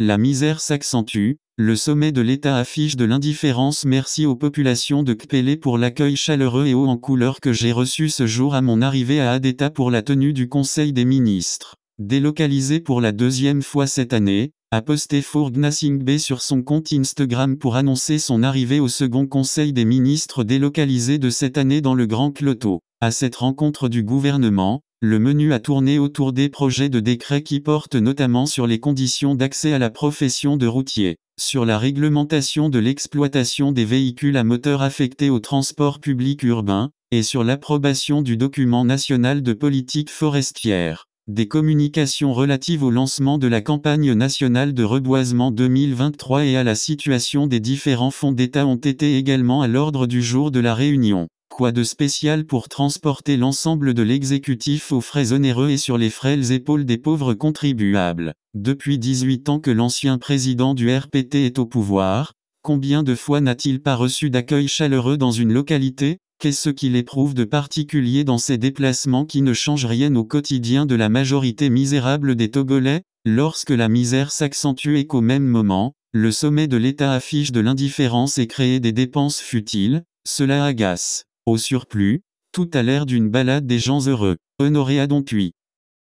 la misère s'accentue, le sommet de l'État affiche de l'indifférence merci aux populations de Kpélé pour l'accueil chaleureux et haut en couleur que j'ai reçu ce jour à mon arrivée à adéta pour la tenue du Conseil des ministres. Délocalisé pour la deuxième fois cette année, a posté Fourgna sur son compte Instagram pour annoncer son arrivée au second Conseil des ministres délocalisé de cette année dans le Grand Cloto. À cette rencontre du gouvernement, le menu a tourné autour des projets de décret qui portent notamment sur les conditions d'accès à la profession de routier, sur la réglementation de l'exploitation des véhicules à moteur affectés au transport public urbain, et sur l'approbation du document national de politique forestière. Des communications relatives au lancement de la campagne nationale de reboisement 2023 et à la situation des différents fonds d'État ont été également à l'ordre du jour de la réunion. Quoi de spécial pour transporter l'ensemble de l'exécutif aux frais onéreux et sur les frêles épaules des pauvres contribuables Depuis 18 ans que l'ancien président du RPT est au pouvoir, combien de fois n'a-t-il pas reçu d'accueil chaleureux dans une localité Qu'est-ce qu'il éprouve de particulier dans ces déplacements qui ne changent rien au quotidien de la majorité misérable des Togolais Lorsque la misère s'accentue et qu'au même moment, le sommet de l'État affiche de l'indifférence et crée des dépenses futiles, cela agace. Au surplus, tout a l'air d'une balade des gens heureux. Honoré Puy.